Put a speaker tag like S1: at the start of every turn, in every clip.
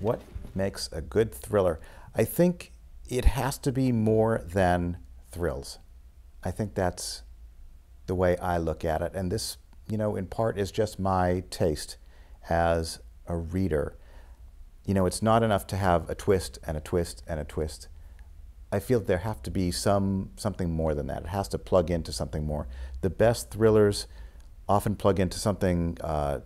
S1: What makes a good thriller? I think it has to be more than thrills. I think that's the way I look at it. And this, you know, in part is just my taste as a reader. You know, it's not enough to have a twist and a twist and a twist. I feel there have to be some something more than that. It has to plug into something more. The best thrillers often plug into something uh,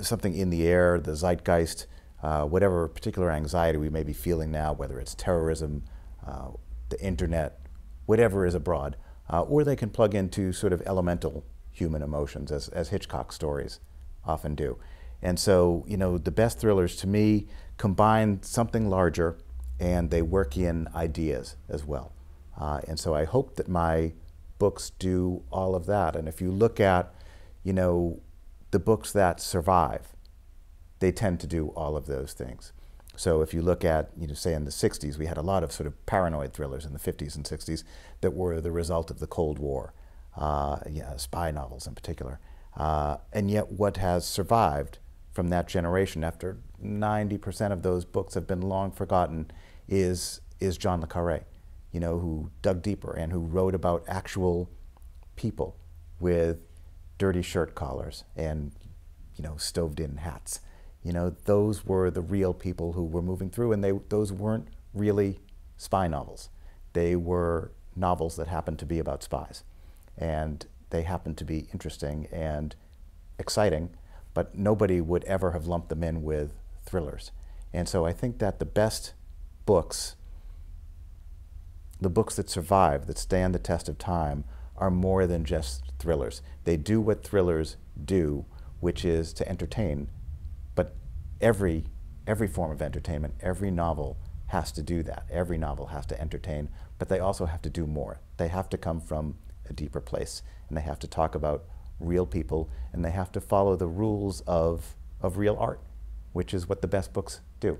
S1: something in the air, the zeitgeist, uh, whatever particular anxiety we may be feeling now, whether it's terrorism, uh, the internet, whatever is abroad, uh, or they can plug into sort of elemental human emotions, as, as Hitchcock stories often do. And so, you know, the best thrillers to me combine something larger and they work in ideas as well. Uh, and so I hope that my books do all of that. And if you look at, you know, the books that survive, they tend to do all of those things. So if you look at, you know, say in the 60s, we had a lot of sort of paranoid thrillers in the 50s and 60s that were the result of the Cold War, uh, yeah, spy novels in particular. Uh, and yet what has survived from that generation after 90% of those books have been long forgotten is, is John Le Carre, you know, who dug deeper and who wrote about actual people with dirty shirt collars and, you know, stoved in hats. You know, those were the real people who were moving through, and they, those weren't really spy novels. They were novels that happened to be about spies. And they happened to be interesting and exciting, but nobody would ever have lumped them in with thrillers. And so I think that the best books, the books that survive, that stand the test of time, are more than just thrillers. They do what thrillers do, which is to entertain but every, every form of entertainment, every novel has to do that. Every novel has to entertain, but they also have to do more. They have to come from a deeper place, and they have to talk about real people, and they have to follow the rules of, of real art, which is what the best books do.